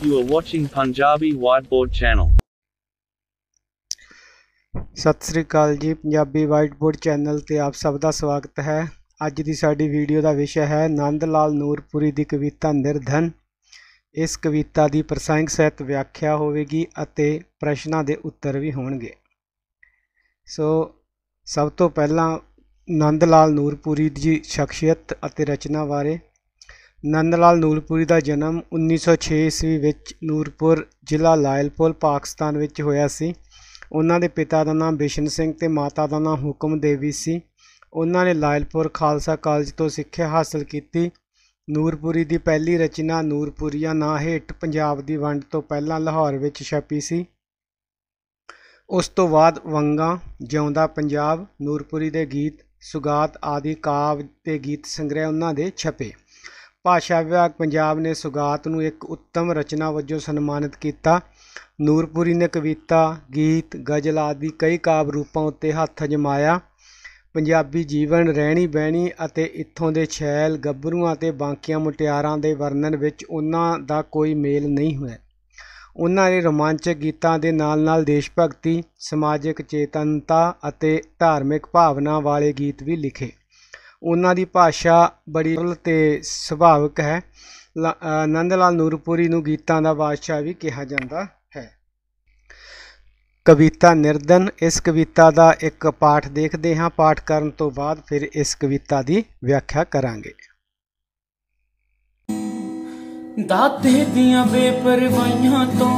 You are watching Punjabi Whiteboard Channel. ਸਤਿ ਸ੍ਰੀ ਅਕਾਲ ਜੀ Punjabi ਵਾਈਟਬੋਰਡ channel ਤੇ ਆਪ ਸਭ ਦਾ ਸਵਾਗਤ ਹੈ ਅੱਜ ਦੀ ਸਾਡੀ ਵੀਡੀਓ ਦਾ ਵਿਸ਼ਾ ਹੈ ਨੰਦ ਲਾਲ ਨੂਰਪੁਰੀ ਦੀ ਕਵਿਤਾ ਨਿਰਧਨ ਇਸ ਕਵਿਤਾ ਦੀ ਪ੍ਰਸੰਗ ਸਹਿਤ ਵਿਆਖਿਆ ਹੋਵੇਗੀ ਅਤੇ ਪ੍ਰਸ਼ਨਾਂ ਦੇ ਉੱਤਰ ਵੀ ਹੋਣਗੇ ਸੋ ਸਭ ਤੋਂ ਪਹਿਲਾਂ ਨੰਦ ਲਾਲ ਨੂਰਪੁਰੀ ਦੀ ਸ਼ਖਸੀਅਤ ਅਤੇ ਰਚਨਾ ਬਾਰੇ ਨੰਦ ਲਾਲ ਨੂਰਪੁਰੀ ਦਾ ਜਨਮ 1906 ਈਸਵੀ ਵਿੱਚ ਨੂਰਪੁਰ ਜ਼ਿਲ੍ਹਾ ਲਾਇਲਪੁਰ ਪਾਕਿਸਤਾਨ ਵਿੱਚ ਹੋਇਆ ਸੀ ਉਹਨਾਂ ਦੇ ਪਿਤਾ ਦਾ ਨਾਮ ਬਿਸ਼ਨ ਸਿੰਘ ਤੇ ਮਾਤਾ ਦਾ ਨਾਮ ਹੁਕਮ ਦੇਵੀ ਸੀ ਉਹਨਾਂ ਨੇ ਲਾਇਲਪੁਰ ਖਾਲਸਾ ਕਾਲਜ ਤੋਂ ਸਿੱਖਿਆ ਹਾਸਲ ਕੀਤੀ ਨੂਰਪੁਰੀ ਦੀ ਪਹਿਲੀ ਰਚਨਾ ਨੂਰਪੁਰੀਆ ਨਾਂ ਹੇਠ ਪੰਜਾਬ ਦੀ ਵੰਡ ਤੋਂ ਪਹਿਲਾਂ ਲਾਹੌਰ ਵਿੱਚ ਛਪੀ ਸੀ ਉਸ ਤੋਂ ਬਾਅਦ ਵੰਗਾ ਜਿਉਂਦਾ ਪੰਜਾਬ ਨੂਰਪੁਰੀ ਦੇ ਗੀਤ ਸੁਗਾਤ ਆਦਿ ਕਾਵ ਤੇ ਗੀਤ ਸੰਗ੍ਰਹਿ ਉਹਨਾਂ ਦੇ ਛਪੇ ਭਾਸ਼ਾ ਵਿਭਾਗ ਪੰਜਾਬ ਨੇ ਸੁਗਾਤ ਨੂੰ ਇੱਕ ਉੱਤਮ ਰਚਨਾ ਵਜੋਂ ਸਨਮਾਨਿਤ ਕੀਤਾ ਨੂਰਪੁਰੀ ਨੇ ਕਵਿਤਾ ਗੀਤ ਗਜ਼ਲ ਆਦਿ ਕਈ ਕਾਵ ਰੂਪਾਂ ਉੱਤੇ ਹੱਥ ਅਜਮਾਇਆ ਪੰਜਾਬੀ ਜੀਵਨ ਰਹਿਣੀ ਬਹਿਣੀ ਅਤੇ ਇੱਥੋਂ ਦੇ ਛੈਲ ਗੱਭਰੂਆਂ ਅਤੇ ਬਾਂਕੀਆਂ ਮੁਟਿਆਰਾਂ ਦੇ ਵਰਣਨ ਵਿੱਚ ਉਹਨਾਂ ਦਾ ਕੋਈ ਮੇਲ ਨਹੀਂ ਹੋਇਆ ਉਹਨਾਂ ਦੇ ਰੋਮਾਂਚਕ ਗੀਤਾਂ ਦੇ ਨਾਲ-ਨਾਲ ਦੇਸ਼ ਭਗਤੀ, ਸਮਾਜਿਕ ਚੇਤਨਤਾ ਅਤੇ ਧਾਰਮਿਕ ਭਾਵਨਾ ਵਾਲੇ ਗੀਤ ਵੀ ਲਿਖੇ। ਉਹਨਾਂ ਦੀ ਭਾਸ਼ਾ ਬੜੀ ਸਰਲ ਤੇ ਸੁਭਾਵਿਕ ਹੈ ਨੰਦ ਲਾਲ ਨੂਰਪੁਰੀ ਨੂੰ ਗੀਤਾਂ ਦਾ ਬਾਦਸ਼ਾਹ ਵੀ ਕਿਹਾ ਜਾਂਦਾ ਹੈ ਕਵਿਤਾ ਨਿਰਦਨ ਇਸ ਕਵਿਤਾ ਦਾ ਇੱਕ ਪਾਠ ਦੇਖਦੇ ਹਾਂ ਪਾਠ ਕਰਨ ਤੋਂ ਬਾਅਦ ਫਿਰ ਇਸ ਕਵਿਤਾ ਦੀ ਵਿਆਖਿਆ ਕਰਾਂਗੇ ਦਾਤੇ ਦੀਆਂ ਬੇਪਰਵਾਹੀਆਂ ਤੋਂ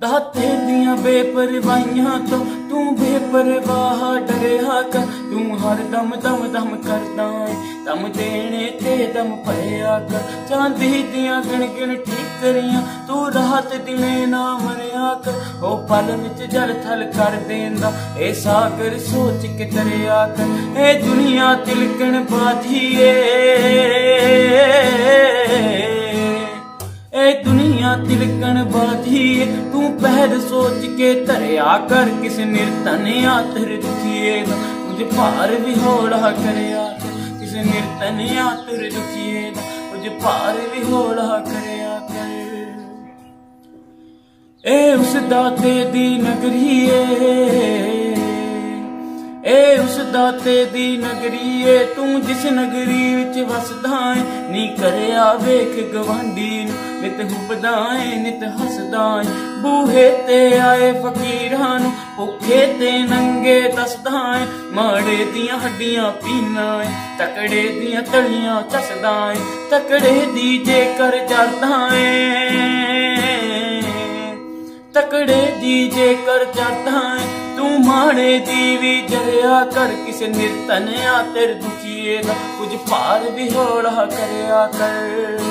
ਦਾਤੇ ਦੀਆਂ ਬੇਪਰਵਾਹੀਆਂ ਤੋਂ तू बेपरवाह डरे कर तू हर दम दम दम करदा है दम देने ते दम भया कर चांदी दियां गिन गिन ठीक करियां तू राहत दिले ना मरिया कर ओ पल विच जल थल कर देंदा ए सागर सोच के तरया कर ए दुनिया तिलकन बाधी ए ए दुनिया ਦੁਨੀਆ ਤਿਲਕਣ ਬਾਧੀਏ ਤੂੰ ਪਹਿਦ ਸੋਚ ਕੇ ਧਰਿਆ ਕਰ ਕਿਸ ਨਿਰਤਨ ਆਤਰ ਦੁਖੀਏ ਨਾ ਮੁਝ ਭਾਰ ਹੋੜਾ ਕਰਿਆ ਕਿਸ ਨਿਰਤਨ ਆਤਰ ਦੁਖੀਏ ਨਾ ਮੁਝ ਭਾਰ ਹੋੜਾ ਕਰਿਆ ਕਰ ਏ ਉਸ ਦਾਤੇ ਦੀ ਨਗਰੀਏ ਏ ਉਸ ਦਾਤੇ ਦੀ ਨਗਰੀ ਏ ਤੂੰ ਜਿਸ ਨਗਰੀ ਵਿੱਚ ਵਸਦਾ ਏ ਨੀ ਕਰਿਆ ਵੇਖ ਗਵਾਂਢੀ ਨਿਤ ਹੁਬਦਾ ਏ ਨਿਤ ਹੱਸਦਾ ਏ ਬੂਹੇ ਤੇ ਆਏ ਫਕੀਰਾਂ ਨੂੰ ਭੁੱਖੇ ਤੇ ਨੰਗੇ ਦਸਦਾ ਏ ਮਾੜੇ ਦੀਆਂ ਹੱਡੀਆਂ ਪੀਨਾ ਏ ਤਕੜੇ ਦੀਆਂ ਤਲੀਆਂ ਚਸਦਾ ਏ ਤਕੜੇ ਦੀ ਜੇਕਰ ਜਰਦਾ ਏ ਤਕੜੇ ਦੀ ਜੇਕਰ ਜਰਦਾ ਏ ਮਾਣੇ ਦੀ ਵੀ ਜਰਿਆ ਕਰ ਕਿਸ ਨਿਰਤਨਿਆ ਤੇਰ ਦੁਖੀਏ ਨਾ ਕੁਝ ਭਾਰ ਵੀ ਹੋੜਾ ਕਰਿਆ ਕਰ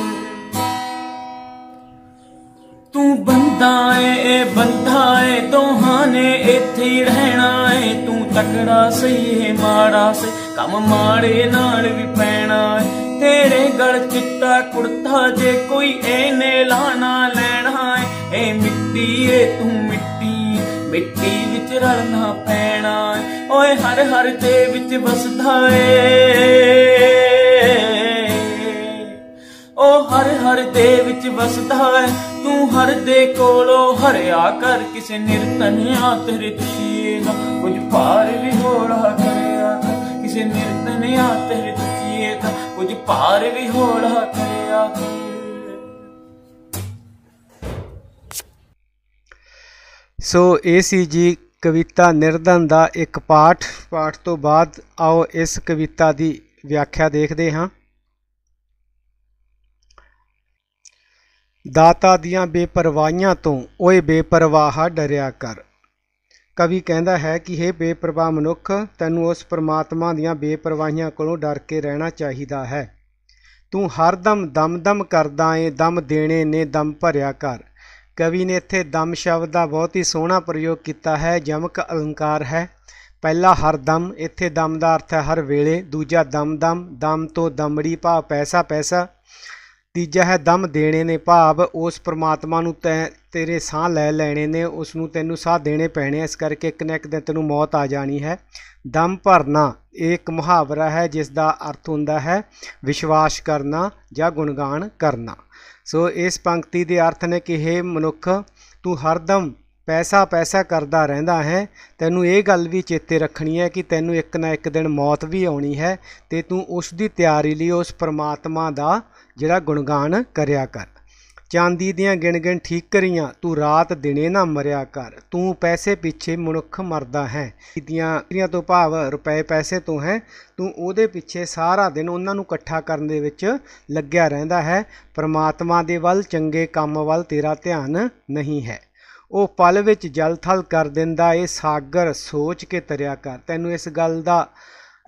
ਤੂੰ ਬੰਦਾ ਏ ਇਹ ਬੰਦਾ ਏ ਦੋਹਾਂ ਨੇ ਇੱਥੇ ਰਹਿਣਾ ਏ ਤੂੰ ਤਕੜਾ ਸਹੀ ਏ ਮਾੜਾ ਸੇ ਕੰਮ ਮਾੜੇ ਨਾਲ ਵੀ ਪੈਣਾ ਏ ਤੇਰੇ ਗਲ ਚਿੱਟਾ ਕੁੜਤਾ ਜੇ ਕੋਈ ਇਹਨੇ ਲਾਣਾ ਲੈਣਾ ਏ ਇਹ ਮਿੱਟੀ ਏ ਤੂੰ ਮਿੱਟੀ ਵਿੱਚ ਰਲਣਾ ਪੈਣਾ ਓਏ ਹਰ ਹਰ ਦੇ ਵਿੱਚ ਵਸਦਾ ਏ ਓ ਹਰ ਹਰ ਦੇ ਵਿੱਚ ਵਸਦਾ ਏ ਤੂੰ ਹਰ ਦੇ ਕੋਲੋਂ ਹਰਿਆ ਕਰ ਕਿਸੇ ਨਿਰਤਨਿਆ ਤੇਰੇ ਦੁਖੀਏ ਨਾ ਕੁਝ ਪਾਰ ਵੀ ਹੋ ਕਰਿਆ ਕਿਸੇ ਨਿਰਤਨਿਆ ਤੇਰੇ ਦੁਖੀਏ ਨਾ ਕੁਝ ਪਾਰ ਵੀ ਹੋ ਕਰਿਆ ਕਰਿਆ ਸੋ ਇਹ ਸੀ ਜੀ ਕਵਿਤਾ ਨਿਰਧਨ ਦਾ ਇੱਕ ਪਾਠ ਪਾਠ ਤੋਂ ਬਾਅਦ ਆਓ ਇਸ ਕਵਿਤਾ ਦੀ ਵਿਆਖਿਆ ਦੇਖਦੇ ਹਾਂ ਦਾਤਾ ਦੀਆਂ ਬੇਪਰਵਾਹੀਆਂ ਤੋਂ ਓਏ ਬੇਪਰਵਾਹਾ ਡਰਿਆ ਕਰ ਕਵੀ ਕਹਿੰਦਾ ਹੈ ਕਿ हे ਬੇਪਰਵਾਹ ਮਨੁੱਖ ਤੈਨੂੰ ਉਸ ਪ੍ਰਮਾਤਮਾ ਦੀਆਂ ਬੇਪਰਵਾਹੀਆਂ ਕੋਲੋਂ ਡਰ ਕੇ ਰਹਿਣਾ ਚਾਹੀਦਾ ਹੈ ਤੂੰ ਹਰਦਮ ਦਮਦਮ ਕਰਦਾ ਏ ਦਮ ਦੇਣੇ ਨੇ ਦਮ ਭਰਿਆ ਕਰ ਕਵੀ ਨੇ ਇੱਥੇ ਦਮ ਸ਼ਬਦ ਦਾ ਬਹੁਤ ਹੀ ਸੋਹਣਾ ਪ੍ਰਯੋਗ ਕੀਤਾ ਹੈ ਜਮਕ ਅਲੰਕਾਰ ਹੈ ਪਹਿਲਾ ਹਰ ਦਮ ਇੱਥੇ ਦਮ ਦਾ ਅਰਥ ਹੈ ਹਰ ਵੇਲੇ ਦੂਜਾ ਦਮ ਦਮ ਦਮ ਤੋਂ ਦਮੜੀ ਭਾਵ ਪੈਸਾ ਪੈਸਾ ਤੀਜਾ ਹੈ ਦਮ ਦੇਣੇ ਨੇ ਭਾਵ ਉਸ ਪ੍ਰਮਾਤਮਾ ਨੂੰ ਤੇਰੇ ਸਾਹ ਲੈ ਲੈਣੇ ਨੇ ਉਸ ਨੂੰ ਤੈਨੂੰ ਸਾਹ ਦੇਣੇ ਪੈਣੇ ਇਸ ਕਰਕੇ ਇੱਕ ਨਾ ਇੱਕ ਦਿਨ ਤੈਨੂੰ ਮੌਤ ਆ ਜਾਣੀ ਹੈ ਦਮ ਭਰਨਾ ਇੱਕ ਮੁਹਾਵਰਾ ਹੈ ਜਿਸ ਦਾ ਅਰਥ ਹੁੰਦਾ ਹੈ ਵਿਸ਼ਵਾਸ ਕਰਨਾ ਜਾਂ ਗੁਣਗਾਨ ਕਰਨਾ ਸੋ ਇਸ ਪੰਕਤੀ ਦੇ ਅਰਥ ਨੇ ਕਿ हे ਮਨੁੱਖ ਤੂੰ ਹਰਦਮ ਪੈਸਾ ਪੈਸਾ ਕਰਦਾ ਰਹਿੰਦਾ ਹੈ ਤੈਨੂੰ ਇਹ ਗੱਲ ਵੀ ਚੇਤੇ ਰੱਖਣੀ ਹੈ ਕਿ ਤੈਨੂੰ ਇੱਕ ਨਾ ਇੱਕ ਦਿਨ ਮੌਤ ਵੀ ਆਉਣੀ ਹੈ ਤੇ ਤੂੰ ਉਸ ਦੀ ਤਿਆਰੀ ਲਈ ਉਸ ਪਰਮਾਤਮਾ ਦਾ ਜਿਹੜਾ ਗੁਣਗਾਨ ਕਰਿਆ ਕਰ ਚਾਂਦੀ ਦੀਆਂ ਗਿਣ-ਗਿਣ ਠੀਕਰੀਆਂ ਤੂੰ ਰਾਤ ਦਿਨੇ ਨਾ ਮਰਿਆ ਕਰ ਤੂੰ ਪੈਸੇ ਪਿੱਛੇ ਮਨੁੱਖ ਮਰਦਾ ਹੈ ਦੀਆਂ ਕਿਰਿਆਂ ਤੋਂ ਭਾਵ ਰੁਪਏ ਪੈਸੇ ਤੋਂ ਹੈ ਤੂੰ ਉਹਦੇ ਪਿੱਛੇ ਸਾਰਾ ਦਿਨ ਉਹਨਾਂ ਨੂੰ ਇਕੱਠਾ ਕਰਨ ਦੇ ਵਿੱਚ ਲੱਗਿਆ ਰਹਿੰਦਾ ਹੈ ਪ੍ਰਮਾਤਮਾ ਦੇ ਵੱਲ ਚੰਗੇ ਕੰਮ ਵੱਲ ਤੇਰਾ ਧਿਆਨ ਨਹੀਂ ਹੈ ਉਹ ਪਲ ਵਿੱਚ ਜਲਥਲ ਕਰ ਦਿੰਦਾ ਇਹ ਸਾਗਰ ਸੋਚ ਕੇ ਤਰਿਆ ਕਰ ਤੈਨੂੰ ਇਸ ਗੱਲ ਦਾ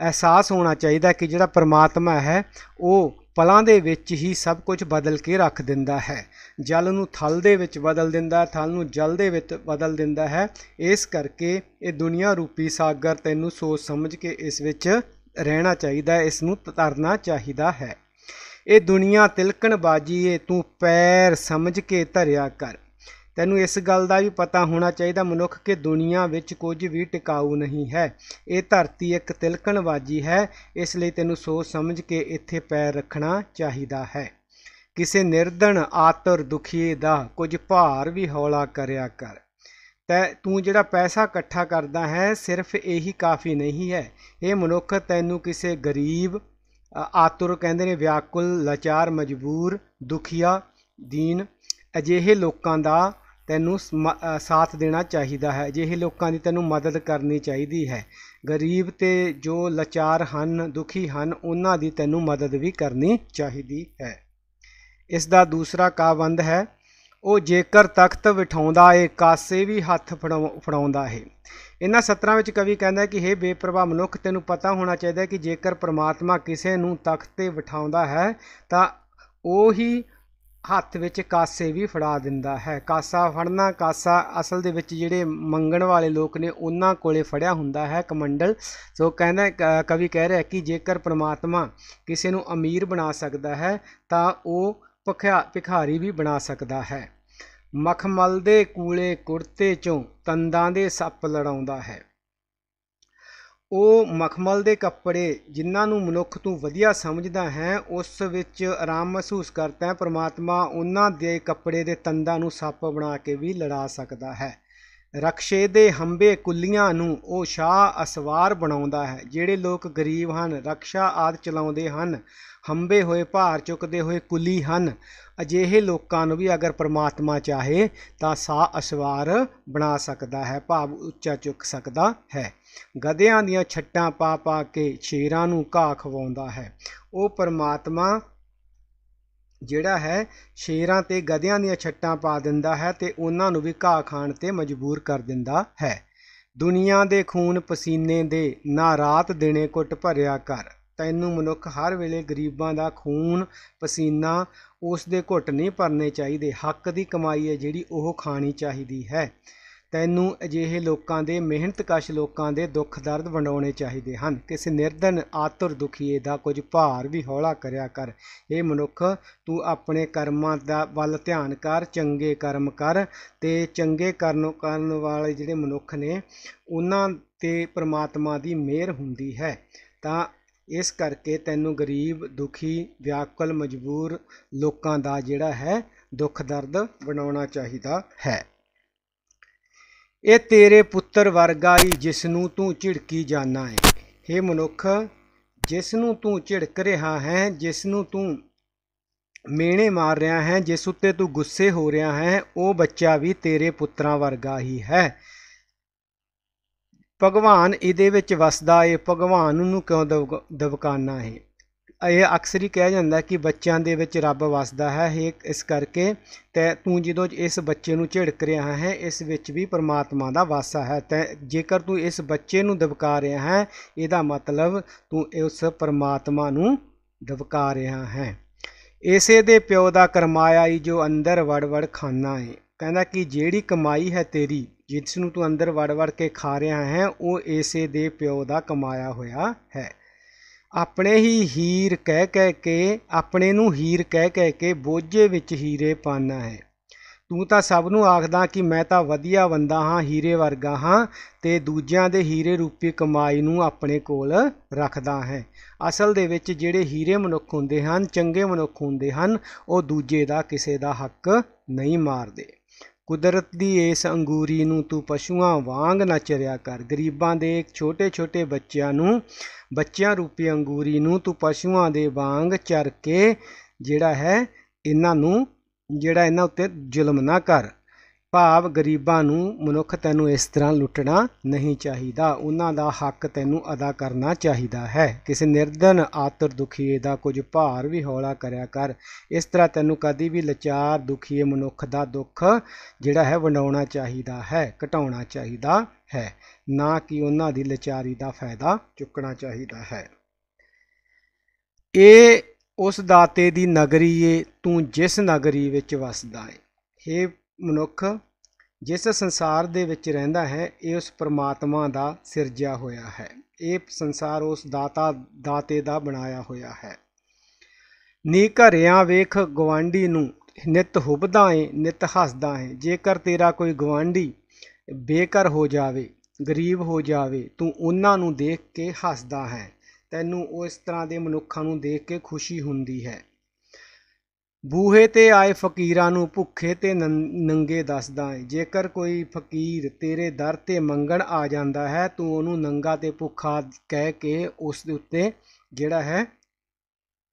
ਅਹਿਸਾਸ ਹੋਣਾ ਚਾਹੀਦਾ ਕਿ ਜਿਹੜਾ ਪ੍ਰਮਾਤਮਾ ਹੈ ਉਹ ਪਲਾਂ ਦੇ ਵਿੱਚ ਹੀ ਸਭ ਕੁਝ ਬਦਲ ਕੇ ਰੱਖ ਦਿੰਦਾ ਹੈ ਜਲ ਨੂੰ ਥਲ ਦੇ ਵਿੱਚ ਬਦਲ ਦਿੰਦਾ ਥਲ ਨੂੰ ਜਲ ਦੇ ਵਿੱਚ ਬਦਲ ਦਿੰਦਾ ਹੈ ਇਸ ਕਰਕੇ ਇਹ ਦੁਨੀਆ ਰੂਪੀ ਸਾਗਰ ਤੈਨੂੰ ਸੋਚ ਸਮਝ ਕੇ ਇਸ ਵਿੱਚ ਰਹਿਣਾ ਚਾਹੀਦਾ ਇਸ ਨੂੰ ਤਰਨਾ ਚਾਹੀਦਾ ਹੈ ਇਹ ਦੁਨੀਆ ਤਿਲਕਣ ਬਾਜੀ ਏ ਤੂੰ ਪੈਰ ਸਮਝ ਕੇ ਧਰਿਆ ਕਰ ਤੈਨੂੰ ਇਸ ਗੱਲ ਦਾ ਵੀ ਪਤਾ ਹੋਣਾ ਚਾਹੀਦਾ ਮਨੁੱਖ ਕਿ ਦੁਨੀਆ ਵਿੱਚ ਕੁਝ ਵੀ ਟਿਕਾਊ ਨਹੀਂ ਹੈ ਇਹ ਧਰਤੀ ਇੱਕ ਤਿਲਕਣਬਾਜੀ ਹੈ ਇਸ ਲਈ ਤੈਨੂੰ ਸੋਚ ਸਮਝ ਕੇ ਇੱਥੇ ਪੈਰ ਰੱਖਣਾ ਚਾਹੀਦਾ ਹੈ ਕਿਸੇ ਨਿਰਦਣ ਆਤਰ ਦੁਖੀ ਦਾ ਕੁਝ ਭਾਰ ਵੀ ਹੌਲਾ ਕਰਿਆ ਕਰ ਤੈ ਤੂੰ ਜਿਹੜਾ ਪੈਸਾ ਇਕੱਠਾ ਕਰਦਾ ਹੈ ਸਿਰਫ ਇਹੀ ਕਾਫੀ ਨਹੀਂ ਹੈ ਇਹ ਮਨੁੱਖ ਤੈਨੂੰ ਕਿਸੇ ਗਰੀਬ ਆਤੁਰ ਕਹਿੰਦੇ ਨੇ ਵਿਆਕੁਲ ਲਾਚਾਰ ਮਜਬੂਰ ਦੁਖੀਆ ਦੀਨ ਅਜਿਹੇ ਲੋਕਾਂ ਦਾ ਤੈਨੂੰ ਸਾਥ ਦੇਣਾ ਚਾਹੀਦਾ ਹੈ ਜਿਹੇ ਲੋਕਾਂ ਦੀ ਤੈਨੂੰ ਮਦਦ ਕਰਨੀ ਚਾਹੀਦੀ ਹੈ ਗਰੀਬ ਤੇ ਜੋ ਲਾਚਾਰ ਹਨ ਦੁਖੀ ਹਨ ਉਹਨਾਂ ਦੀ ਤੈਨੂੰ ਮਦਦ ਵੀ ਕਰਨੀ ਚਾਹੀਦੀ ਹੈ ਇਸ ਦਾ ਦੂਸਰਾ ਕਾਵੰਦ ਹੈ ਉਹ ਜੇਕਰ ਤਖਤ ਵਿਠਾਉਂਦਾ ਏ ਕਾਸੇ ਵੀ ਹੱਥ ਫੜਾਉਂਦਾ ਏ ਇਹਨਾਂ ਸਤਰਾਂ ਵਿੱਚ ਕਵੀ ਕਹਿੰਦਾ ਕਿ हे ਬੇਪਰਵਾਹ ਮਨੁੱਖ ਤੈਨੂੰ ਪਤਾ ਹੋਣਾ ਚਾਹੀਦਾ ਕਿ ਜੇਕਰ ਪ੍ਰਮਾਤਮਾ ਕਿਸੇ ਨੂੰ ਤਖਤ ਤੇ ਬਿਠਾਉਂਦਾ ਹੈ ਤਾਂ ਉਹੀ ਹੱਥ ਵਿੱਚ ਕਾਸੇ ਵੀ ਫੜਾ ਦਿੰਦਾ ਹੈ ਕਾਸਾ ਫੜਨਾ ਕਾਸਾ ਅਸਲ ਦੇ ਵਿੱਚ ਜਿਹੜੇ ਮੰਗਣ ਵਾਲੇ ਲੋਕ ਨੇ ਉਹਨਾਂ ਕੋਲੇ ਫੜਿਆ ਹੁੰਦਾ ਹੈ ਕਮੰਡਲ ਸੋ ਕਹਿੰਦਾ ਕਵੀ ਕਹਿ ਰਿਹਾ ਕਿ ਜੇਕਰ ਪ੍ਰਮਾਤਮਾ ਕਿਸੇ ਨੂੰ ਅਮੀਰ ਬਣਾ ਸਕਦਾ ਹੈ ਤਾਂ ਉਹ ਭਖਿਆ ਭਿਖਾਰੀ ਵੀ ਬਣਾ ਸਕਦਾ ਹੈ ਮਖਮਲ ਦੇ ਕੂਲੇ ਕੁਰਤੇ ਚੋਂ ਤੰਦਾਂ ਦੇ ਸੱਪ ਲੜਾਉਂਦਾ ਹੈ ਉਹ ਮਖਮਲ ਦੇ ਕੱਪੜੇ ਜਿਨ੍ਹਾਂ ਨੂੰ ਮਨੁੱਖ ਤੂੰ ਵਧੀਆ ਸਮਝਦਾ ਹੈ ਉਸ ਵਿੱਚ ਆਰਾਮ ਮਹਿਸੂਸ ਕਰਦਾ ਹੈ ਪਰਮਾਤਮਾ ਉਹਨਾਂ ਦੇ ਕੱਪੜੇ ਦੇ ਤੰਦਾਂ ਨੂੰ ਸੱਪ ਬਣਾ ਕੇ ਵੀ ਲੜਾ ਸਕਦਾ ਹੈ ਰਖਸ਼ੇ ਦੇ ਹੰਬੇ ਕੁੱਲੀਆਂ ਨੂੰ ਉਹ ਸ਼ਾਹ ਅਸਵਾਰ ਬਣਾਉਂਦਾ ਹੈ ਜਿਹੜੇ ਲੋਕ ਗਰੀਬ ਹਨ ਰਕਸ਼ਾ ਆਦ ਚਲਾਉਂਦੇ ਹਨ ਹੰਬੇ ਹੋਏ ਭਾਰ ਚੁੱਕਦੇ ਹੋਏ ਕੁੱਲੀ ਹਨ ਅਜਿਹੇ ਲੋਕਾਂ ਨੂੰ ਵੀ ਅਗਰ ਪ੍ਰਮਾਤਮਾ ਚਾਹੇ ਤਾਂ ਸਾ ਅਸਵਾਰ ਬਣਾ ਸਕਦਾ ਹੈ ਭਾਵ ਉੱਚਾ ਚੁੱਕ ਸਕਦਾ ਹੈ ਗਧਿਆਂ ਦੀਆਂ ਛੱਟਾਂ ਪਾ ਪਾ ਕੇ ਛੇਰਾਂ ਨੂੰ ਘਾਹ ਖਵਾਉਂਦਾ ਹੈ ਉਹ ਪਰਮਾਤਮਾ ਜਿਹੜਾ ਹੈ ਸ਼ੇਰਾਂ ਤੇ ਗਧਿਆਂ ਦੀਆਂ ਛੱਟਾਂ ਪਾ ਦਿੰਦਾ ਹੈ ਤੇ ਉਹਨਾਂ ਨੂੰ ਵੀ ਘਾਹ ਖਾਣ ਤੇ ਮਜਬੂਰ ਕਰ ਦਿੰਦਾ ਹੈ ਦੁਨੀਆ ਦੇ ਖੂਨ ਪਸੀਨੇ ਦੇ ਨਾ ਰਾਤ ਦਿਨੇ ਕੁੱਟ ਭਰਿਆ ਕਰ ਤੈਨੂੰ ਮਨੁੱਖ ਹਰ ਵੇਲੇ ਗਰੀਬਾਂ ਦਾ ਖੂਨ ਪਸੀਨਾ ਉਸ ਦੇ ਘੁੱਟ ਨਹੀਂ ਭਰਨੇ ਚਾਹੀਦੇ ਹੱਕ ਦੀ ਕਮਾਈ ਹੈ ਜਿਹੜੀ ਉਹ ਖਾਣੀ ਚਾਹੀਦੀ ਹੈ ਤੈਨੂੰ ਅਜਿਹੇ ਲੋਕਾਂ ਦੇ ਮਿਹਨਤਕਸ਼ ਲੋਕਾਂ ਦੇ ਦੁੱਖ ਦਰਦ ਵੰਡਾਉਣੇ ਚਾਹੀਦੇ ਹਨ ਕਿਸੇ ਨਿਰਧਨ ਆਤੁਰ ਦੁਖੀਏ ਦਾ ਕੁਝ ਭਾਰ ਵੀ ਹੌਲਾ ਕਰਿਆ ਕਰ ਇਹ ਮਨੁੱਖ ਤੂੰ ਆਪਣੇ ਕਰਮਾਂ ਦਾ ਵੱਲ ਧਿਆਨ ਕਰ ਚੰਗੇ ਕਰਮ ਕਰ ਤੇ ਚੰਗੇ ਕਰਨ ਕਰਨ ਵਾਲੇ ਜਿਹੜੇ ਮਨੁੱਖ ਨੇ ਉਹਨਾਂ ਤੇ ਪ੍ਰਮਾਤਮਾ ਦੀ ਮਿਹਰ ਹੁੰਦੀ ਹੈ ਤਾਂ ਇਸ ਕਰਕੇ ਤੈਨੂੰ ਗਰੀਬ ਦੁਖੀ ਵਿਆਕਲ ਮਜਬੂਰ ਲੋਕਾਂ ਦਾ ਜਿਹੜਾ ਹੈ ਦੁੱਖ ਦਰਦ ਬਣਾਉਣਾ ਚਾਹੀਦਾ ਹੈ ਇਹ ਤੇਰੇ ਪੁੱਤਰ ਵਰਗਾ ਹੀ ਜਿਸ ਨੂੰ ਤੂੰ ਝਿੜਕੀ ਜਾਣਾ ਹੈ ਇਹ ਮਨੁੱਖ ਜਿਸ ਨੂੰ ਤੂੰ ਝਿੜਕ ਰਿਹਾ ਹੈ ਜਿਸ ਨੂੰ ਤੂੰ ਮੇਣੇ ਮਾਰ ਰਿਹਾ ਹੈ ਜਿਸ ਉੱਤੇ ਤੂੰ ਗੁੱਸੇ ਹੋ ਰਿਹਾ ਹੈ ਉਹ ਬੱਚਾ ਵੀ ਤੇਰੇ ਪੁੱਤਰਾਂ ਵਰਗਾ ਹੀ ਹੈ ਭਗਵਾਨ ਇਹਦੇ ਵਿੱਚ ਵਸਦਾ ਏ ਭਗਵਾਨ ਨੂੰ ਕਿਉਂ ਦਵਕਾਨਾ ਹੈ ਇਹ ਅਕਸਰ ਹੀ ਕਿਹਾ ਜਾਂਦਾ ਕਿ ਬੱਚਿਆਂ ਦੇ ਵਿੱਚ ਰੱਬ ਵਸਦਾ ਹੈ ਇਹ ਇਸ ਕਰਕੇ ਤੇ ਤੂੰ ਜਦੋਂ ਇਸ ਬੱਚੇ ਨੂੰ ਝਿੜਕ ਰਿਹਾ ਹੈ ਇਸ ਵਿੱਚ ਵੀ ਪਰਮਾਤਮਾ ਦਾ ਵਾਸਾ ਹੈ ਤੇ ਜੇਕਰ ਤੂੰ ਇਸ ਬੱਚੇ ਨੂੰ ਦਬਕਾ ਰਿਹਾ ਹੈ ਇਹਦਾ ਮਤਲਬ ਤੂੰ ਉਸ ਪਰਮਾਤਮਾ ਨੂੰ ਦਬਕਾ ਰਿਹਾ ਹੈ ਇਸੇ ਦੇ ਪਿਓ ਦਾ ਕਰਮਾਇਆ ਹੀ ਜੋ ਅੰਦਰ ਵੜਵੜ ਖਾਨਾ ਹੈ ਕਹਿੰਦਾ ਕਿ ਜਿਹੜੀ ਕਮਾਈ ਹੈ ਤੇਰੀ ਜਿਸ ਨੂੰ ਤੂੰ ਅੰਦਰ ਵੜ ਵੜ ਕੇ ਖਾ ਰਿਹਾ ਹੈ ਉਹ ਇਸੇ ਦੇ ਪਿਓ ਦਾ ਕਮਾਇਆ ਹੋਇਆ ਹੈ ਆਪਣੇ ਹੀ ਹੀਰ ਕਹਿ ਕਹਿ ਕੇ ਆਪਣੇ ਨੂੰ ਹੀਰ ਕਹਿ ਕਹਿ ਕੇ ਬੋਝੇ ਵਿੱਚ ਹੀਰੇ ਪਾਨਾ ਹੈ ਤੂੰ ਤਾਂ ਸਭ ਨੂੰ ਆਖਦਾ ਕਿ ਮੈਂ ਤਾਂ ਵਧੀਆ ਬੰਦਾ ਹਾਂ ਹੀਰੇ ਵਰਗਾ ਹਾਂ ਤੇ ਦੂਜਿਆਂ ਦੇ ਹੀਰੇ ਰੂਪੀ ਕਮਾਈ ਨੂੰ ਆਪਣੇ ਕੋਲ ਰੱਖਦਾ ਹੈ ਅਸਲ ਦੇ ਵਿੱਚ ਜਿਹੜੇ ਹੀਰੇ ਮਨੁੱਖ ਹੁੰਦੇ ਹਨ ਚੰਗੇ ਮਨੁੱਖ ਹੁੰਦੇ ਹਨ ਉਹ ਦੂਜੇ ਦਾ ਕਿਸੇ ਦਾ ਹੱਕ ਨਹੀਂ ਮਾਰਦੇ ਕੁਦਰਤ ਦੀ ਇਸ ਅੰਗੂਰੀ ਨੂੰ ਤੂੰ ਪਸ਼ੂਆਂ ਵਾਂਗ ਨੱਚ ਰਿਆ ਕਰ ਗਰੀਬਾਂ ਦੇ ਛੋਟੇ-ਛੋਟੇ ਬੱਚਿਆਂ ਨੂੰ ਬੱਚਿਆਂ ਰੂਪੀ ਅੰਗੂਰੀ ਨੂੰ ਤੂੰ ਪਸ਼ੂਆਂ ਦੇ ਵਾਂਗ ਚਰ ਕੇ ਜਿਹੜਾ ਹੈ ਇਹਨਾਂ ਨੂੰ ਜਿਹੜਾ ਇਹਨਾਂ ਉੱਤੇ ਜ਼ੁਲਮ ਨਾ ਕਰ ਭਾਵ ਗਰੀਬਾਂ ਨੂੰ ਮਨੁੱਖ ਤੈਨੂੰ ਇਸ ਤਰ੍ਹਾਂ ਲੁੱਟਣਾ ਨਹੀਂ ਚਾਹੀਦਾ ਉਹਨਾਂ ਦਾ ਹੱਕ ਤੈਨੂੰ ਅਦਾ ਕਰਨਾ ਚਾਹੀਦਾ ਹੈ ਕਿਸੇ ਨਿਰਦਨ ਆਤਰ ਦੁਖੀਏ ਦਾ ਕੁਝ ਭਾਰ ਵੀ ਹੌਲਾ ਕਰਿਆ ਕਰ ਇਸ ਤਰ੍ਹਾਂ ਤੈਨੂੰ ਕਦੀ ਵੀ ਲਚਾਰ ਦੁਖੀਏ ਮਨੁੱਖ ਦਾ ਦੁੱਖ ਜਿਹੜਾ ਹੈ ਵੰਡਾਉਣਾ ਚਾਹੀਦਾ ਹੈ ਘਟਾਉਣਾ ਚਾਹੀਦਾ ਹੈ ਨਾ ਕਿ ਉਹਨਾਂ ਦੀ ਲਚਾਰੀ ਦਾ ਫਾਇਦਾ ਚੁੱਕਣਾ ਚਾਹੀਦਾ ਹੈ ਇਹ ਉਸ ਦਾਤੇ ਦੀ ਨਗਰੀ ਏ ਤੂੰ ਜਿਸ ਨਗਰੀ ਵਿੱਚ ਵਸਦਾ ਏ ਹੇ ਮਨੁੱਖ ਜਿਸ ਸੰਸਾਰ ਦੇ ਵਿੱਚ ਰਹਿੰਦਾ ਹੈ ਇਹ ਉਸ ਪਰਮਾਤਮਾ ਦਾ ਸਿਰਜਿਆ ਹੋਇਆ ਹੈ ਇਹ ਸੰਸਾਰ ਉਸ ਦਾਤਾ ਦਾਤੇ ਦਾ ਬਣਾਇਆ ਹੋਇਆ ਹੈ ਨੀ ਘਰਿਆਂ ਵੇਖ ਗਵਾਂਢੀ ਨੂੰ ਨਿਤ ਹੁਬਦਾ ਏ ਨਿਤ ਹੱਸਦਾ ਏ ਜੇਕਰ ਤੇਰਾ ਕੋਈ ਗਵਾਂਢੀ ਬੇਕਰ ਹੋ ਜਾਵੇ ਗਰੀਬ ਹੋ ਜਾਵੇ ਤੂੰ ਉਹਨਾਂ ਨੂੰ ਦੇਖ ਕੇ ਹੱਸਦਾ ਹੈ ਤੈਨੂੰ ਉਸ ਤਰ੍ਹਾਂ ਦੇ ਮਨੁੱਖਾਂ ਨੂੰ ਦੇਖ ਕੇ ਖੁਸ਼ੀ ਹੁੰਦੀ ਹੈ ਬੂਹੇ ਤੇ ਆਏ ਫਕੀਰਾਂ ਨੂੰ ਭੁੱਖੇ ਤੇ ਨੰਗੇ ਦੱਸਦਾ ਏ ਜੇਕਰ ਕੋਈ ਫਕੀਰ ਤੇਰੇ ਦਰ ਤੇ ਮੰਗਣ ਆ ਜਾਂਦਾ ਹੈ ਤੂੰ ਉਹਨੂੰ ਨੰਗਾ ਤੇ ਭੁੱਖਾ ਕਹਿ ਕੇ ਉਸ ਦੇ ਉੱਤੇ ਜਿਹੜਾ ਹੈ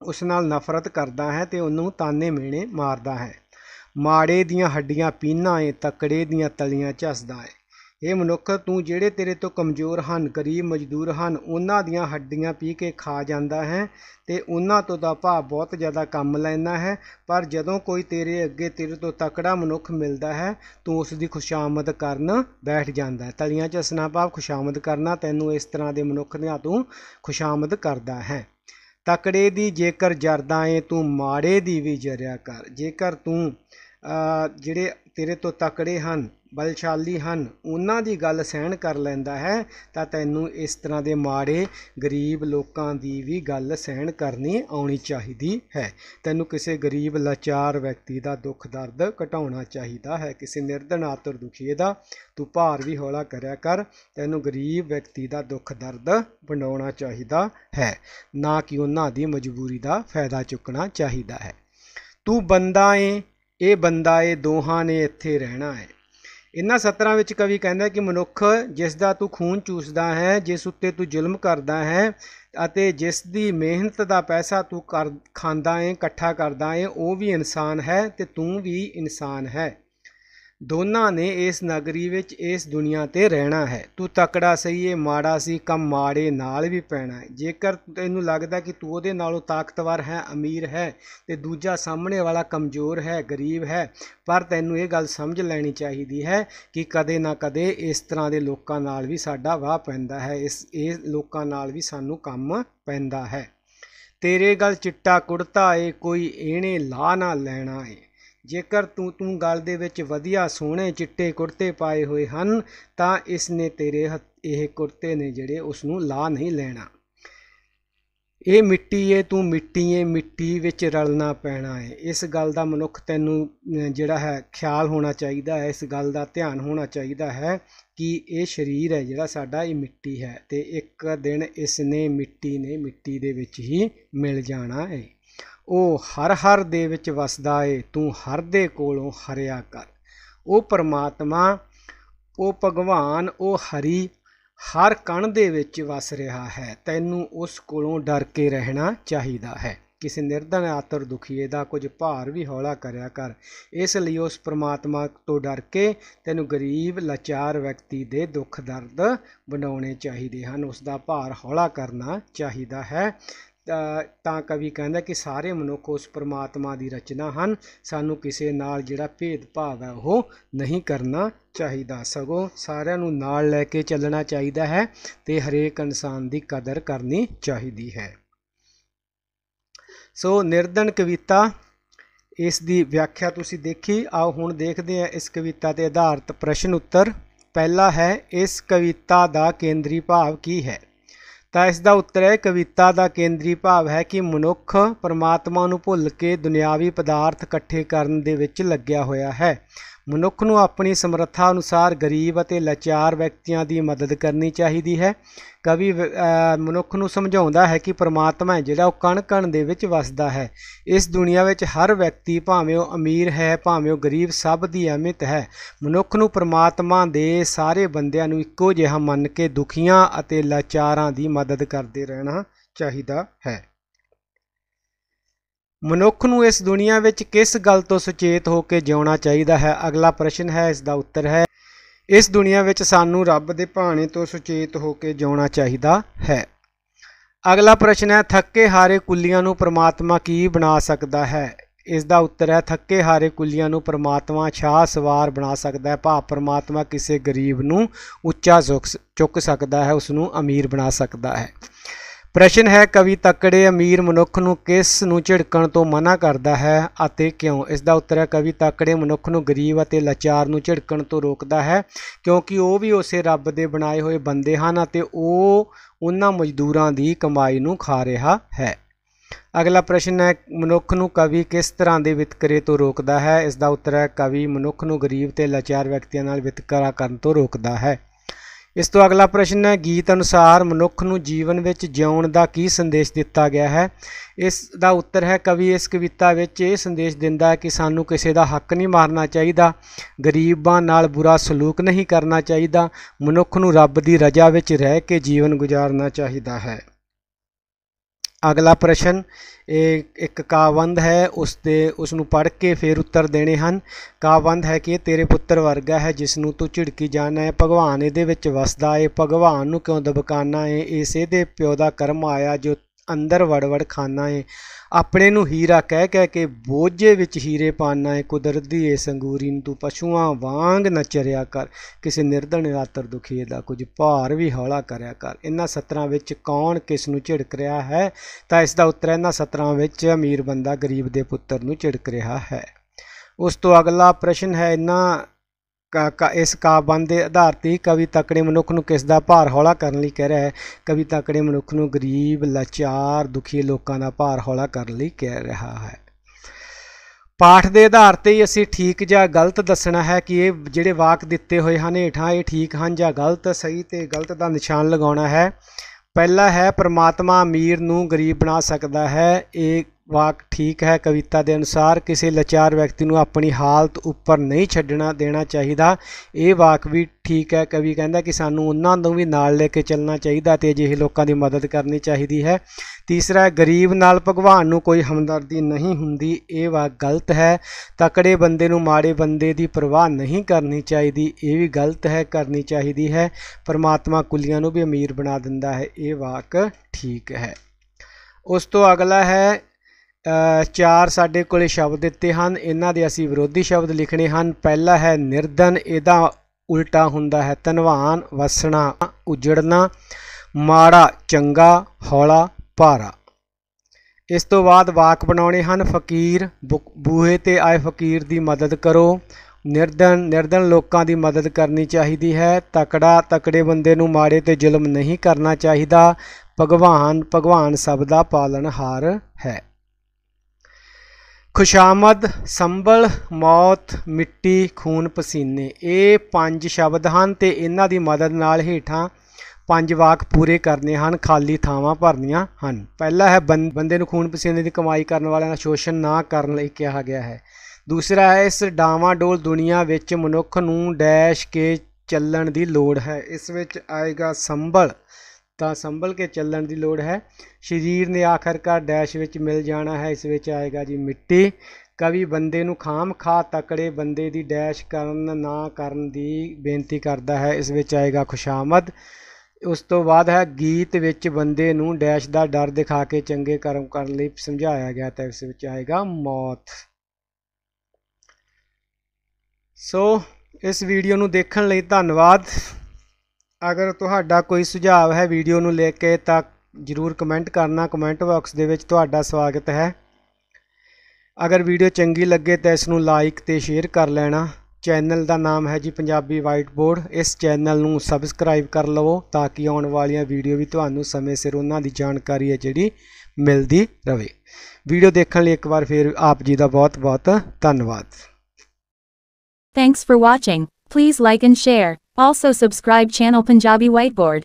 ਉਸ ਨਾਲ ਨਫ਼ਰਤ ਕਰਦਾ ਹੈ ਤੇ ਉਹਨੂੰ ਤਾਨੇ ਮੇਣੇ ਮਾਰਦਾ ਹੈ ਮਾੜੇ ਦੀਆਂ ਹੱਡੀਆਂ ਪੀਨਾ ਏ ਤਕੜੇ ਦੀਆਂ ਤਲੀਆਂ ਝਸਦਾ ਏ ਹੇ ਮਨੁੱਖ ਤੂੰ ਜਿਹੜੇ ਤੇਰੇ ਤੋਂ ਕਮਜ਼ੋਰ ਹਨ ਗਰੀਬ ਮਜ਼ਦੂਰ ਹਨ ਉਹਨਾਂ ਦੀਆਂ ਹੱਡੀਆਂ ਪੀ ਕੇ ਖਾ ਜਾਂਦਾ ਹੈ ਤੇ ਉਹਨਾਂ ਤੋਂ ਦਾ ਭਾਵ ਬਹੁਤ ਜ਼ਿਆਦਾ ਕੰਮ ਲੈਂਦਾ ਹੈ ਪਰ ਜਦੋਂ ਕੋਈ ਤੇਰੇ ਅੱਗੇ ਤੇਰੇ ਤੋਂ ਤਕੜਾ ਮਨੁੱਖ ਮਿਲਦਾ ਹੈ ਤੂੰ ਉਸ ਦੀ ਖੁਸ਼ਾਮਦ ਕਰਨ ਬੈਠ ਜਾਂਦਾ ਹੈ ਤਲੀਆਂ 'ਚ ਹੱਸਣਾ ਭਾਵ ਖੁਸ਼ਾਮਦ ਕਰਨਾ ਤੈਨੂੰ ਇਸ ਤਰ੍ਹਾਂ ਦੇ ਮਨੁੱਖ ਦੀਆਂ ਤੂੰ ਖੁਸ਼ਾਮਦ ਕਰਦਾ ਹੈ ਤਕੜੇ ਦੀ ਜੇਕਰ ਜਰਦਾ ਏ ਤੂੰ ਮਾੜੇ ਦੀ ਵੀ ਜਰਿਆ ਕਰ ਜੇਕਰ ਤੂੰ ਜਿਹੜੇ ਤੇਰੇ ਤੋਂ ਤਕੜੇ ਹਨ ਬਲਸ਼ਾਲੀ ਹਨ ਉਹਨਾਂ ਦੀ ਗੱਲ ਸਹਿਣ ਕਰ ਲੈਂਦਾ ਹੈ ਤਾਂ ਤੈਨੂੰ ਇਸ ਤਰ੍ਹਾਂ ਦੇ ਮਾੜੇ ਗਰੀਬ ਲੋਕਾਂ ਦੀ ਵੀ ਗੱਲ ਸਹਿਣ ਕਰਨੀ ਆਉਣੀ ਚਾਹੀਦੀ ਹੈ ਤੈਨੂੰ ਕਿਸੇ ਗਰੀਬ ਲਾਚਾਰ ਵਿਅਕਤੀ ਦਾ ਦੁੱਖ ਦਰਦ ਘਟਾਉਣਾ ਚਾਹੀਦਾ ਹੈ ਕਿਸੇ ਨਿਰਧਨ ਆਤੁਰ ਦੁਖੀਏ ਦਾ ਤੂੰ ਭਾਰ ਵੀ ਹੌਲਾ ਕਰਿਆ ਕਰ ਤੈਨੂੰ ਗਰੀਬ ਵਿਅਕਤੀ ਦਾ ਦੁੱਖ ਦਰਦ ਬਣਾਉਣਾ ਚਾਹੀਦਾ ਹੈ ਨਾ ਕਿ ਉਹਨਾਂ ਦੀ ਮਜਬੂਰੀ ਦਾ ਫਾਇਦਾ ਚੁੱਕਣਾ ਚਾਹੀਦਾ ਹੈ ਤੂੰ ਬੰਦਾ ਏ ਇਹ ਬੰਦਾ ਇਹ ਦੋਹਾਂ ਨੇ ਇੱਥੇ ਰਹਿਣਾ ਹੈ ਇਨ੍ਹਾਂ ਸਤਰਾਂ ਵਿੱਚ ਕਵੀ ਕਹਿੰਦਾ ਕਿ ਮਨੁੱਖ ਜਿਸ ਦਾ ਤੂੰ ਖੂਨ ਚੂਸਦਾ ਹੈ ਜਿਸ ਉੱਤੇ ਤੂੰ ਜ਼ੁਲਮ ਕਰਦਾ ਹੈ ਅਤੇ ਜਿਸ ਦੀ ਮਿਹਨਤ ਦਾ ਪੈਸਾ ਤੂੰ ਖਾਂਦਾ ਹੈ ਇਕੱਠਾ ਕਰਦਾ ਹੈ ਉਹ ਵੀ ਇਨਸਾਨ ਹੈ ਤੇ ਤੂੰ ਵੀ ਇਨਸਾਨ ਹੈ ਦੋਨਾਂ ਨੇ ਇਸ ਨਗਰੀ ਵਿੱਚ ਇਸ ਦੁਨੀਆ ਤੇ ਰਹਿਣਾ ਹੈ ਤੂੰ ਤਕੜਾ ਸਹੀ ਏ ਮਾੜਾ ਸੀ ਕੰਮ ਮਾੜੇ ਨਾਲ ਵੀ ਪੈਣਾ ਹੈ ਜੇਕਰ ਤੈਨੂੰ ਲੱਗਦਾ ਕਿ ਤੂੰ ਉਹਦੇ ਨਾਲੋਂ ਤਾਕਤਵਰ ਹੈ ਅਮੀਰ ਹੈ ਤੇ ਦੂਜਾ ਸਾਹਮਣੇ ਵਾਲਾ ਕਮਜ਼ੋਰ ਹੈ ਗਰੀਬ ਹੈ ਪਰ ਤੈਨੂੰ ਇਹ ਗੱਲ ਸਮਝ ਲੈਣੀ ਚਾਹੀਦੀ ਹੈ ਕਿ ਕਦੇ ਨਾ ਕਦੇ ਇਸ ਤਰ੍ਹਾਂ ਦੇ ਲੋਕਾਂ ਨਾਲ ਵੀ ਸਾਡਾ ਵਾਹ ਪੈਂਦਾ ਹੈ ਇਸ ਇਹ ਲੋਕਾਂ ਨਾਲ ਵੀ ਸਾਨੂੰ ਕੰਮ ਪੈਂਦਾ ਹੈ ਤੇਰੇ ਗੱਲ ਚਿੱਟਾ ਕੁੜਤਾ ਏ ਕੋਈ ਇਹਨੇ ਲਾ ਨਾ ਲੈਣਾ ਏ ਜੇਕਰ ਤੂੰ ਤੂੰ ਗਲ ਦੇ ਵਿੱਚ ਵਧੀਆ ਸੋਹਣੇ ਚਿੱਟੇ ਕੁਰਤੇ ਪਾਏ ਹੋਏ ਹਨ ਤਾਂ ਇਸ ਨੇ ਤੇਰੇ ਇਹ ਕੁਰਤੇ ਨੇ ਜਿਹੜੇ ਉਸ ਨੂੰ ਲਾ ਨਹੀਂ ਲੈਣਾ ਇਹ ਮਿੱਟੀ ਏ ਤੂੰ ਮਿੱਟੀ ਏ ਮਿੱਟੀ ਵਿੱਚ ਰਲਣਾ ਪੈਣਾ ਏ ਇਸ ਗੱਲ ਦਾ ਮਨੁੱਖ ਤੈਨੂੰ ਜਿਹੜਾ ਹੈ ਖਿਆਲ ਹੋਣਾ ਚਾਹੀਦਾ ਹੈ ਇਸ ਗੱਲ ਦਾ ਧਿਆਨ ਹੋਣਾ ਚਾਹੀਦਾ ਹੈ ਕਿ ਇਹ ਸਰੀਰ ਹੈ ਜਿਹੜਾ ਸਾਡਾ ਇਹ ਮਿੱਟੀ ਹੈ ਤੇ ਇੱਕ ਦਿਨ ਇਸ ਨੇ ਮਿੱਟੀ ਨੇ ਮਿੱਟੀ ਦੇ ਵਿੱਚ ਹੀ ਮਿਲ ਜਾਣਾ ਏ ਉਹ ਹਰ ਹਰ ਦੇ ਵਿੱਚ ਵਸਦਾ ਏ ਤੂੰ ਹਰ ਦੇ ਕੋਲੋਂ ਹਰਿਆ ਕਰ ਉਹ ਪਰਮਾਤਮਾ ਉਹ ਭਗਵਾਨ ਉਹ ਹਰੀ ਹਰ ਕਣ ਦੇ ਵਿੱਚ ਵਸ ਰਿਹਾ ਹੈ ਤੈਨੂੰ ਉਸ ਕੋਲੋਂ ਡਰ ਕੇ ਰਹਿਣਾ ਚਾਹੀਦਾ ਹੈ ਕਿਸੇ ਨਿਰਧਨ ਆਤਰ ਦੁਖੀਏ ਦਾ ਕੁਝ ਭਾਰ ਵੀ ਹੌਲਾ ਕਰਿਆ ਕਰ ਇਸ ਲਈ ਉਸ ਪ੍ਰਮਾਤਮਾ ਤੋਂ ਡਰ ਕੇ ਤੈਨੂੰ ਗਰੀਬ ਲਾਚਾਰ ਵਿਅਕਤੀ ਦੇ ਦੁੱਖ ਦਰਦ ਬਣਾਉਣੇ ਚਾਹੀਦੇ ਹਨ ਉਸ ਦਾ ਭਾਰ ਹੌਲਾ ਕਰਨਾ ਚਾਹੀਦਾ ਹੈ ਤਾਂ ਕਵੀ ਕਹਿੰਦਾ ਕਿ ਸਾਰੇ ਮਨੁੱਖ ਉਸ ਪ੍ਰਮਾਤਮਾ ਦੀ ਰਚਨਾ ਹਨ ਸਾਨੂੰ ਕਿਸੇ ਨਾਲ ਜਿਹੜਾ ਭੇਦਭਾਵ ਹੈ ਉਹ ਨਹੀਂ ਕਰਨਾ ਚਾਹੀਦਾ ਸਗੋਂ ਸਾਰਿਆਂ ਨੂੰ ਨਾਲ ਲੈ ਕੇ ਚੱਲਣਾ ਚਾਹੀਦਾ ਹੈ ਤੇ ਹਰੇਕ ਇਨਸਾਨ ਦੀ ਕਦਰ ਕਰਨੀ ਚਾਹੀਦੀ ਹੈ ਸੋ ਨਿਰਦਨ ਕਵਿਤਾ ਇਸ ਦੀ ਵਿਆਖਿਆ ਤੁਸੀਂ ਦੇਖੀ ਆਓ ਹੁਣ ਦੇਖਦੇ ਹਾਂ ਇਸ ਕਵਿਤਾ ਤੇ ਆਧਾਰਿਤ ਪ੍ਰਸ਼ਨ ਉੱਤਰ ਪਹਿਲਾ ਹੈ ਇਸ ਕਵਿਤਾ ਦਾ ਕੇਂਦਰੀ ਭਾਵ ਕੀ ਹੈ ਤਾਂ ਇਸ ਦਾ ਉੱਤਰ ਹੈ ਕਵਿਤਾ ਦਾ ਕੇਂਦਰੀ ਭਾਵ ਹੈ ਕਿ ਮਨੁੱਖ ਪਰਮਾਤਮਾ ਨੂੰ ਭੁੱਲ ਕੇ ਦੁਨਿਆਵੀ ਪਦਾਰਥ ਇਕੱਠੇ ਕਰਨ ਦੇ ਵਿੱਚ ਲੱਗਿਆ ਹੋਇਆ ਹੈ ਮਨੁੱਖ ਨੂੰ ਆਪਣੀ ਸਮਰੱਥਾ ਅਨੁਸਾਰ ਗਰੀਬ ਅਤੇ ਲਾਚਾਰ ਵਿਅਕਤੀਆਂ ਦੀ ਮਦਦ ਕਰਨੀ ਚਾਹੀਦੀ ਹੈ ਕਵੀ ਮਨੁੱਖ ਨੂੰ ਸਮਝਾਉਂਦਾ ਹੈ ਕਿ ਪ੍ਰਮਾਤਮਾ ਹੈ ਜਿਹੜਾ ਉਹ ਕਣ-ਕਣ ਦੇ ਵਿੱਚ ਵਸਦਾ ਹੈ ਇਸ ਦੁਨੀਆ ਵਿੱਚ ਹਰ ਵਿਅਕਤੀ ਭਾਵੇਂ ਉਹ ਅਮੀਰ ਹੈ ਭਾਵੇਂ ਉਹ ਗਰੀਬ ਸਭ ਦੀ ਅਹਿਮਤ ਹੈ ਮਨੁੱਖ ਨੂੰ ਪ੍ਰਮਾਤਮਾ ਦੇ ਸਾਰੇ ਬੰਦਿਆਂ ਨੂੰ ਇੱਕੋ ਜਿਹਾ ਮੰਨ ਕੇ ਦੁਖੀਆਂ ਅਤੇ ਲਾਚਾਰਾਂ ਦੀ ਮਦਦ ਕਰਦੇ ਰਹਿਣਾ ਚਾਹੀਦਾ ਹੈ ਮਨੁੱਖ ਨੂੰ ਇਸ ਦੁਨੀਆ ਵਿੱਚ ਕਿਸ ਗੱਲ ਤੋਂ ਸੁਚੇਤ ਹੋ ਕੇ ਜਿਉਣਾ ਚਾਹੀਦਾ ਹੈ ਅਗਲਾ ਪ੍ਰਸ਼ਨ ਹੈ ਇਸ ਦਾ ਉੱਤਰ ਹੈ ਇਸ ਦੁਨੀਆ ਵਿੱਚ ਸਾਨੂੰ ਰੱਬ ਦੇ ਭਾਣੇ ਤੋਂ ਸੁਚੇਤ ਹੋ ਕੇ ਜਿਉਣਾ ਚਾਹੀਦਾ ਹੈ ਅਗਲਾ ਪ੍ਰਸ਼ਨ ਹੈ ਥੱਕੇ ਹਾਰੇ ਕੁੱਲੀਆਂ ਨੂੰ ਪ੍ਰਮਾਤਮਾ ਕੀ ਬਣਾ ਸਕਦਾ ਹੈ ਇਸ ਦਾ ਉੱਤਰ ਹੈ ਥੱਕੇ ਹਾਰੇ ਕੁੱਲੀਆਂ ਨੂੰ ਪ੍ਰਮਾਤਮਾ ਛਾ ਸਵਾਰ ਬਣਾ ਸਕਦਾ ਹੈ ਭਾਵ ਪ੍ਰਮਾਤਮਾ ਕਿਸੇ ਗਰੀਬ ਨੂੰ ਉੱਚਾ ਚੁੱਕ ਸਕਦਾ ਹੈ ਉਸ ਨੂੰ ਅਮੀਰ ਬਣਾ ਸਕਦਾ ਹੈ ਪ੍ਰਸ਼ਨ ਹੈ ਕਵੀ ਤੱਕੜੇ ਅਮੀਰ ਮਨੁੱਖ ਨੂੰ ਕਿਸ ਨੂੰ ਝਿੜਕਣ ਤੋਂ ਮਨਾ ਕਰਦਾ ਹੈ ਅਤੇ ਕਿਉਂ ਇਸ ਦਾ ਉੱਤਰ ਹੈ ਕਵੀ ਤੱਕੜੇ ਮਨੁੱਖ ਨੂੰ ਗਰੀਬ ਅਤੇ ਲਾਚਾਰ ਨੂੰ ਝਿੜਕਣ ਤੋਂ ਰੋਕਦਾ ਹੈ ਕਿਉਂਕਿ ਉਹ ਵੀ ਉਸੇ ਰੱਬ ਦੇ ਬਣਾਏ ਹੋਏ ਬੰਦੇ ਹਨ ਅਤੇ ਉਹ ਉਹਨਾਂ ਮਜ਼ਦੂਰਾਂ ਦੀ ਕਮਾਈ ਨੂੰ ਖਾ ਰਿਹਾ ਹੈ ਅਗਲਾ ਪ੍ਰਸ਼ਨ ਹੈ ਮਨੁੱਖ ਨੂੰ ਕਵੀ ਕਿਸ ਤਰ੍ਹਾਂ ਦੇ ਵਿਤਕਰੇ ਤੋਂ ਰੋਕਦਾ ਹੈ ਇਸ ਦਾ ਉੱਤਰ ਹੈ ਕਵੀ ਮਨੁੱਖ ਨੂੰ ਗਰੀਬ ਤੇ ਲਾਚਾਰ ਵਿਅਕਤੀਆਂ ਨਾਲ ਵਿਤਕਰਾ ਕਰਨ ਤੋਂ ਰੋਕਦਾ ਹੈ ਇਸ ਤੋਂ ਅਗਲਾ ਪ੍ਰਸ਼ਨ ਹੈ ਗੀਤ ਅਨੁਸਾਰ ਮਨੁੱਖ ਨੂੰ ਜੀਵਨ ਵਿੱਚ ਜਿਉਣ ਦਾ ਕੀ ਸੰਦੇਸ਼ ਦਿੱਤਾ ਗਿਆ ਹੈ ਇਸ ਦਾ ਉੱਤਰ ਹੈ ਕਵੀ ਇਸ ਕਵਿਤਾ ਵਿੱਚ ਇਹ ਸੰਦੇਸ਼ ਦਿੰਦਾ ਹੈ ਕਿ ਸਾਨੂੰ ਕਿਸੇ ਦਾ ਹੱਕ ਨਹੀਂ ਮਾਰਨਾ ਚਾਹੀਦਾ ਗਰੀਬਾਂ ਨਾਲ ਬੁਰਾ ਸਲੂਕ ਨਹੀਂ ਕਰਨਾ ਚਾਹੀਦਾ ਮਨੁੱਖ ਨੂੰ ਰੱਬ ਦੀ ਰਜ਼ਾ ਵਿੱਚ ਰਹਿ ਕੇ ਜੀਵਨ ਗੁਜ਼ਾਰਨਾ ਚਾਹੀਦਾ ਹੈ ਅਗਲਾ ਪ੍ਰਸ਼ਨ ਇਹ ਇੱਕ ਕਾਵੰਦ ਹੈ ਉਸ ਦੇ ਉਸ ਨੂੰ ਪੜ੍ਹ ਕੇ ਫਿਰ ਉੱਤਰ ਦੇਣੇ ਹਨ ਕਾਵੰਦ ਹੈ ਕਿ ਤੇਰੇ ਪੁੱਤਰ ਵਰਗਾ ਹੈ ਜਿਸ ਨੂੰ ਤੂੰ ਝਿੜਕੀ ਜਾਣਾ ਹੈ ਭਗਵਾਨ ਇਹਦੇ ਵਿੱਚ ਵਸਦਾ ਹੈ ਭਗਵਾਨ ਨੂੰ ਕਿਉਂ ਦਬਕਾਨਾ ਹੈ ਇਸ ਇਹਦੇ ਪਿਓ ਦਾ ਕਰਮ ਆਇਆ ਜੋ ਅੰਦਰ ਵੜਵੜ ਖਾਨਾ ਹੈ ਆਪਣੇ ਨੂੰ ਹੀਰਾ ਕਹਿ ਕਹਿ ਕੇ ਬੋਝੇ ਵਿੱਚ ਹੀਰੇ ਪਾਨਾ ਏ ਕੁਦਰਤ ਦੀ ਏ ਸੰਗੂਰੀ ਨੂੰ ਤੂੰ ਪਸ਼ੂਆਂ ਵਾਂਗ ਨਚਰਿਆ ਕਰ ਕਿਸੇ ਨਿਰਧਨ ਰਾਤਰ ਦੁਖੀਏ ਦਾ ਕੁਝ ਭਾਰ ਵੀ ਹੌਲਾ ਕਰਿਆ ਕਰ ਇਹਨਾਂ ਸਤਰਾਂ ਵਿੱਚ ਕੌਣ ਕਿਸ ਨੂੰ ਝਿੜਕ ਰਿਹਾ ਹੈ ਤਾਂ ਇਸ ਦਾ ਉੱਤਰ ਇਹਨਾਂ ਸਤਰਾਂ ਵਿੱਚ ਅਮੀਰ ਬੰਦਾ ਗਰੀਬ ਦੇ ਪੁੱਤਰ ਨੂੰ ਝਿੜਕ ਰਿਹਾ ਹੈ ਉਸ ਤੋਂ ਅਗਲਾ ਪ੍ਰਸ਼ਨ ਹੈ ਇਹਨਾਂ ਇਸ ਕਾਬੰਦ ਦੇ ਆਧਾਰ ਤੇ ਕਵੀ ਤਕੜੇ ਮਨੁੱਖ ਨੂੰ ਕਿਸ ਦਾ ਭਾਰ ਹੌਲਾ ਕਰਨ ਲਈ ਕਹਿ ਰਿਹਾ ਹੈ ਕਵੀ ਤਕੜੇ ਮਨੁੱਖ ਨੂੰ ਗਰੀਬ ਲਾਚਾਰ ਦੁਖੀ ਲੋਕਾਂ ਦਾ ਭਾਰ ਹੌਲਾ ਕਰਨ ਲਈ ਕਹਿ ਰਿਹਾ ਹੈ ਪਾਠ ਦੇ ਆਧਾਰ ਤੇ ਹੀ ਅਸੀਂ ਠੀਕ ਜਾਂ ਗਲਤ ਦੱਸਣਾ ਹੈ ਕਿ ਇਹ ਜਿਹੜੇ ਵਾਕ ਦਿੱਤੇ ਹੋਏ ਹਨ ਹੇਠਾਂ ਇਹ ਠੀਕ ਹਨ ਜਾਂ ਗਲਤ ਸਹੀ ਤੇ ਗਲਤ ਦਾ ਨਿਸ਼ਾਨ ਲਗਾਉਣਾ ਹੈ ਪਹਿਲਾ ਹੈ ਪ੍ਰਮਾਤਮਾ ਅਮੀਰ ਨੂੰ ਗਰੀਬ ਬਣਾ ਸਕਦਾ ਹੈ ਇਹ ਵਾਕ ਠੀਕ ਹੈ ਕਵਿਤਾ ਦੇ ਅਨੁਸਾਰ ਕਿਸੇ ਲਾਚਾਰ ਵਿਅਕਤੀ ਨੂੰ ਆਪਣੀ ਹਾਲਤ ਉੱਪਰ ਨਹੀਂ ਛੱਡਣਾ ਦੇਣਾ ਚਾਹੀਦਾ ਇਹ ਵਾਕ ਵੀ ਠੀਕ ਹੈ ਕਵੀ ਕਹਿੰਦਾ ਕਿ ਸਾਨੂੰ ਉਹਨਾਂ ਨੂੰ ਵੀ ਨਾਲ ਲੈ ਕੇ ਚੱਲਣਾ ਚਾਹੀਦਾ ਤੇ ਅਜਿਹੇ ਲੋਕਾਂ ਦੀ ਮਦਦ ਕਰਨੀ ਚਾਹੀਦੀ ਹੈ ਤੀਸਰਾ ਗਰੀਬ ਨਾਲ ਭਗਵਾਨ ਨੂੰ ਕੋਈ ਹਮਦਰਦੀ ਨਹੀਂ ਹੁੰਦੀ ਇਹ ਵਾਕ ਗਲਤ ਹੈ ਤਕੜੇ ਬੰਦੇ ਨੂੰ ਮਾੜੇ ਬੰਦੇ ਦੀ ਪਰਵਾਹ ਨਹੀਂ ਕਰਨੀ ਚਾਹੀਦੀ ਇਹ ਵੀ ਗਲਤ ਹੈ ਕਰਨੀ ਚਾਹੀਦੀ ਹੈ ਪਰਮਾਤਮਾ ਕੁਲੀਆਂ ਨੂੰ ਵੀ ਅਮੀਰ ਬਣਾ ਦਿੰਦਾ ਹੈ ਇਹ ਵਾਕ ਠੀਕ ਹੈ ਉਸ ਤੋਂ ਅਗਲਾ ਹੈ ਚਾਰ ਸਾਡੇ ਕੋਲੇ ਸ਼ਬਦ ਦਿੱਤੇ ਹਨ ਇਹਨਾਂ ਦੇ ਅਸੀਂ ਵਿਰੋਧੀ ਸ਼ਬਦ ਲਿਖਣੇ ਹਨ ਪਹਿਲਾ ਹੈ ਨਿਰਦਨ ਇਹਦਾ ਉਲਟਾ ਹੁੰਦਾ ਹੈ ਧਨਵਾਨ ਵਸਣਾ ਉਜੜਨਾ ਮਾੜਾ ਚੰਗਾ ਹੌਲਾ ਭਾਰਾ ਇਸ ਤੋਂ ਬਾਅਦ ਵਾਕ ਬਣਾਉਣੇ ਹਨ ਫਕੀਰ ਬੂਹੇ ਤੇ ਆਏ ਫਕੀਰ ਦੀ ਮਦਦ ਕਰੋ ਨਿਰਦਨ ਨਿਰਦਨ ਲੋਕਾਂ ਦੀ ਮਦਦ ਕਰਨੀ ਚਾਹੀਦੀ ਹੈ ਤਕੜਾ ਤਕੜੇ ਬੰਦੇ ਨੂੰ ਮਾੜੇ ਤੇ ਜ਼ੁਲਮ ਨਹੀਂ ਕਰਨਾ ਚਾਹੀਦਾ ਭਗਵਾਨ ਭਗਵਾਨ ਸਭ ਦਾ ਪਾਲਣਹਾਰ ਹੈ ਖੁਸ਼ਾਮਦ ਸੰਭਲ ਮੌਤ ਮਿੱਟੀ ਖੂਨ ਪਸੀਨੇ ਇਹ ਪੰਜ ਸ਼ਬਦ ਹਨ ਤੇ ਇਹਨਾਂ ਦੀ ਮਦਦ ਨਾਲ ਹੇਠਾਂ ਪੰਜ ਵਾਕ ਪੂਰੇ ਕਰਨੇ ਹਨ ਖਾਲੀ ਥਾਵਾਂ ਭਰਨੀਆਂ ਹਨ ਪਹਿਲਾ ਹੈ ਬੰਦੇ ਨੂੰ ਖੂਨ ਪਸੀਨੇ ਦੀ ਕਮਾਈ ਕਰਨ ਵਾਲਿਆਂ ਦਾ ਸ਼ੋਸ਼ਣ ਨਾ ਕਰਨ ਲਈ ਕਿਹਾ ਗਿਆ ਹੈ ਦੂਸਰਾ ਹੈ ਇਸ ਡਾਵਾ ਡੋਲ ਦੁਨੀਆ ਵਿੱਚ ਮਨੁੱਖ ਨੂੰ ਡੈਸ਼ ਕੇ ਚੱਲਣ ਦੀ ਲੋੜ ਹੈ ਇਸ ਵਿੱਚ ਆਏਗਾ ਸੰਭਲ ਤਾਂ ਸੰਭਲ ਕੇ ਚੱਲਣ ਦੀ ਲੋੜ ਹੈ ਸਰੀਰ ਨੇ ਆਖਰਕਾਰ ਡੈਸ਼ ਵਿੱਚ ਮਿਲ ਜਾਣਾ ਹੈ ਇਸ ਵਿੱਚ ਆਏਗਾ ਜੀ ਮਿੱਟੀ ਕਵੀ ਬੰਦੇ ਨੂੰ ਖਾਮ ਖਾ ਤਕੜੇ ਬੰਦੇ ਦੀ ਡੈਸ਼ ਕਰਨ ਨਾ ਕਰਨ ਦੀ ਬੇਨਤੀ ਕਰਦਾ ਹੈ ਇਸ ਵਿੱਚ ਆਏਗਾ ਖੁਸ਼ਾਮਦ ਉਸ ਤੋਂ ਬਾਅਦ ਹੈ ਗੀਤ ਵਿੱਚ ਬੰਦੇ ਨੂੰ ਡੈਸ਼ ਦਾ ਡਰ ਦਿਖਾ ਕੇ ਚੰਗੇ ਕਰਮ ਕਰਨ ਲਈ ਸਮਝਾਇਆ ਗਿਆ ਤਾਂ ਇਸ ਵਿੱਚ ਆਏਗਾ ਮੌਤ ਸੋ ਇਸ ਵੀਡੀਓ ਨੂੰ ਦੇਖਣ ਲਈ ਧੰਨਵਾਦ ਅਗਰ ਤੁਹਾਡਾ ਕੋਈ ਸੁਝਾਅ ਹੈ ਵੀਡੀਓ ਨੂੰ ਲੈ ਕੇ ਤਾਂ ਜ਼ਰੂਰ ਕਮੈਂਟ ਕਰਨਾ ਕਮੈਂਟ ਬਾਕਸ ਦੇ ਵਿੱਚ ਤੁਹਾਡਾ ਸਵਾਗਤ ਹੈ ਅਗਰ ਵੀਡੀਓ ਚੰਗੀ ਲੱਗੇ ਤਾਂ ਇਸ ਨੂੰ ਲਾਈਕ ਤੇ ਸ਼ੇਅਰ ਕਰ ਲੈਣਾ ਚੈਨਲ ਦਾ ਨਾਮ ਹੈ ਜੀ ਪੰਜਾਬੀ ਵਾਈਟ ਬੋਰਡ ਇਸ ਚੈਨਲ ਨੂੰ ਸਬਸਕ੍ਰਾਈਬ ਕਰ ਲਵੋ ਤਾਂ ਕਿ ਆਉਣ ਵਾਲੀਆਂ ਵੀਡੀਓ ਵੀ ਤੁਹਾਨੂੰ ਸਮੇਂ ਸਿਰ ਉਹਨਾਂ ਦੀ ਜਾਣਕਾਰੀ ਹੈ ਜਿਹੜੀ ਮਿਲਦੀ ਰਵੇ ਵੀਡੀਓ ਦੇਖਣ ਲਈ ਇੱਕ ਵਾਰ ਫੇਰ ਆਪ ਜੀ ਦਾ ਬਹੁਤ ਬਹੁਤ ਧੰਨਵਾਦ thanks for watching please like and share Also subscribe channel Punjabi Whiteboard.